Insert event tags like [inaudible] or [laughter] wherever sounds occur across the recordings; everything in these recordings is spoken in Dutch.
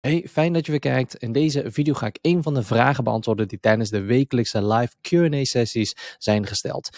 Hey, fijn dat je weer kijkt. In deze video ga ik een van de vragen beantwoorden die tijdens de wekelijkse live Q&A sessies zijn gesteld.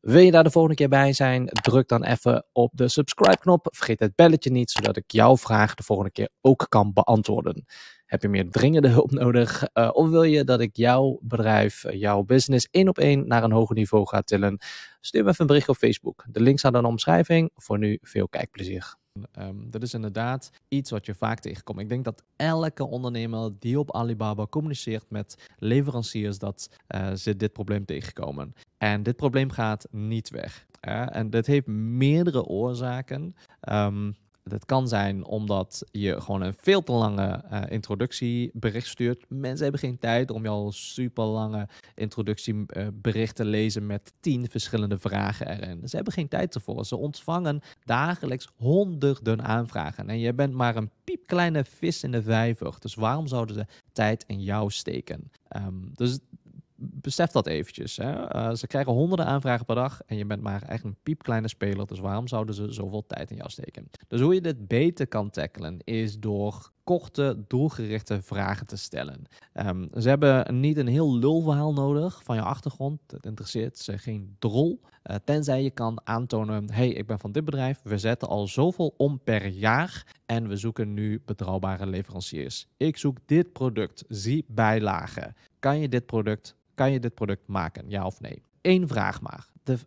Wil je daar de volgende keer bij zijn? Druk dan even op de subscribe knop. Vergeet het belletje niet, zodat ik jouw vraag de volgende keer ook kan beantwoorden. Heb je meer dringende hulp nodig? Eh, of wil je dat ik jouw bedrijf, eh, jouw business één op één naar een hoger niveau ga tillen? Stuur me even een bericht op Facebook. De link staat in de omschrijving. Voor nu veel kijkplezier. Um, dat is inderdaad iets wat je vaak tegenkomt. Ik denk dat elke ondernemer die op Alibaba communiceert met leveranciers, dat eh, ze dit probleem tegenkomen. En dit probleem gaat niet weg. en dit heeft meerdere oorzaken. Um, het kan zijn omdat je gewoon een veel te lange eh, introductiebericht stuurt. Mensen hebben geen tijd om jouw super lange introductiebericht te lezen met tien verschillende vragen erin. Ze hebben geen tijd ervoor. Ze ontvangen dagelijks honderden aanvragen. En je bent maar een piepkleine vis in de vijver. Dus waarom zouden ze tijd in jou steken? Ehm, dus besef dat eventjes. Hè. Eh, ze krijgen honderden aanvragen per dag en je bent maar echt een piepkleine speler. Dus waarom zouden ze zoveel tijd in jou steken? Dus hoe je dit beter kan tackelen is door korte, doelgerichte vragen te stellen. Ehm, ze hebben niet een heel lulverhaal nodig van je achtergrond. Dat interesseert ze geen drol. Eh, tenzij je kan aantonen: hey, ik ben van dit bedrijf. We zetten al zoveel om per jaar. En we zoeken nu betrouwbare leveranciers. Ik zoek dit product. Zie bijlagen. Kan je dit product kan je dit product maken, ja of nee? Eén vraag maar. De,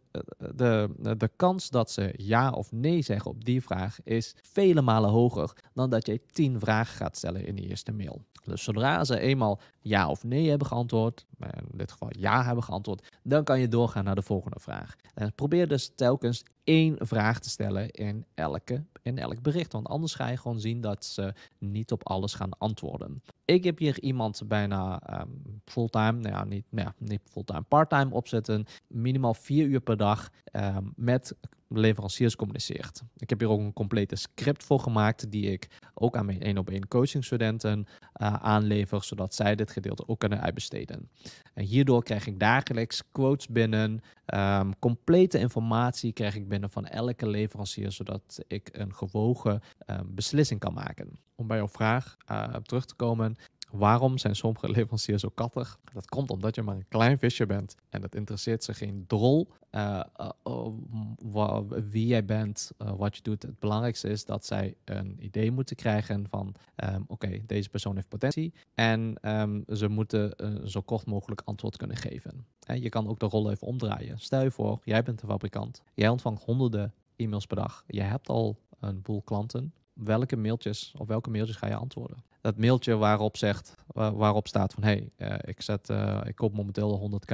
de, de kans dat ze ja of nee zeggen op die vraag is vele malen hoger dan dat je tien vragen gaat stellen in de eerste mail. Dus zodra ze eenmaal ja of nee hebben geantwoord, in dit geval ja hebben geantwoord, dan kan je doorgaan naar de volgende vraag. En eh, probeer dus telkens één vraag te stellen in, elke, in elk bericht. Want anders ga je gewoon zien dat ze niet op alles gaan antwoorden. Ik heb hier iemand bijna um, fulltime, nou ja, niet, nou ja, niet fulltime, parttime opzetten. Minimaal vier uur per dag um, met leveranciers communiceert. Ik heb hier ook een complete script voor gemaakt, die ik ook aan mijn één op één coaching studenten eh, aanlever, zodat zij dit gedeelte ook kunnen uitbesteden. En hierdoor krijg ik dagelijks quotes binnen, ehm, complete informatie krijg ik binnen van elke leverancier, zodat ik een gewogen ehm, beslissing kan maken. Om bij jouw vraag eh, terug te komen, Waarom zijn sommige [laughs] leveranciers zo kattig? Dat komt omdat je maar een klein visje bent en dat interesseert ze geen drol eh, eh, oh, wie jij bent, eh, wat je doet. Het belangrijkste is dat zij een idee moeten krijgen van ehm, oké, deze persoon heeft potentie en ehm, ze moeten zo kort mogelijk antwoord kunnen geven. je kan ook de rol even omdraaien. Stel je voor, jij bent de fabrikant, jij ontvangt honderden e-mails per dag, je hebt al een boel klanten welke mailtjes, of welke mailtjes ga je antwoorden? Dat mailtje waarop, zegt, waarop staat van hé, hey, eh, ik, zet, eh, ik koop momenteel 100k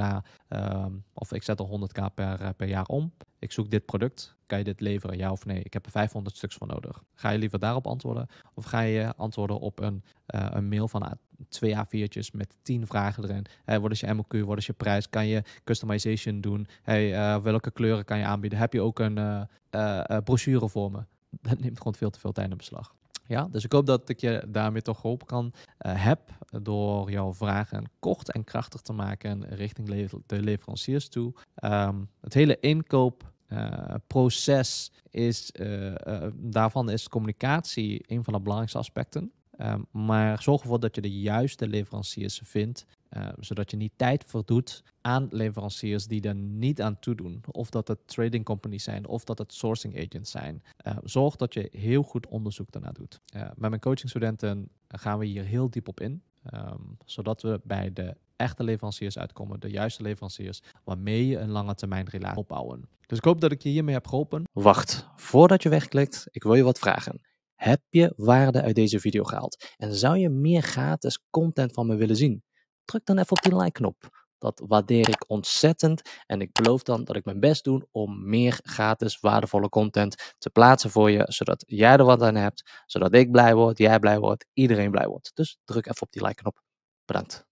ehm, of ik zet er 100k per, eh, per jaar om. Ik zoek dit product. Kan je dit leveren? Ja of nee? Ik heb er 500 stuks voor nodig. Ga je liever daarop antwoorden? Of ga je antwoorden op een, een mail van twee A4'tjes met 10 vragen erin? Hey, wat is je MOQ? Wat is je prijs? Kan je customization doen? welke kleuren kan je aanbieden? Heb je ook een brochure voor me? [laughs] dat neemt gewoon veel te veel tijd in beslag. Ja, dus ik hoop dat ik je daarmee toch geholpen kan uh, heb door jouw vragen kort en krachtig te maken richting de leveranciers toe. Ehm, het hele inkoopproces eh, is, eh, daarvan is communicatie een van de belangrijkste aspecten. Ehm, maar zorg ervoor dat je de juiste leveranciers vindt eh, zodat je niet tijd verdoet aan leveranciers die er niet aan toedoen. Of dat het trading companies zijn, of dat het sourcing agents zijn. Eh, zorg dat je heel goed onderzoek daarna doet. Eh, met mijn coachingstudenten gaan we hier heel diep op in. Ehm, zodat we bij de echte leveranciers uitkomen, de juiste leveranciers, waarmee je een lange termijn relatie opbouwen. Dus ik hoop dat ik je hiermee heb geholpen. Wacht, voordat je wegklikt, ik wil je wat vragen. Heb je waarde uit deze video gehaald? En zou je meer gratis content van me willen zien? druk dan even op die like-knop. Dat waardeer ik ontzettend. En ik beloof dan dat ik mijn best doe om meer gratis waardevolle content te plaatsen voor je. Zodat jij er wat aan hebt. Zodat ik blij word, jij blij wordt, iedereen blij wordt. Dus druk even op die like-knop. Bedankt.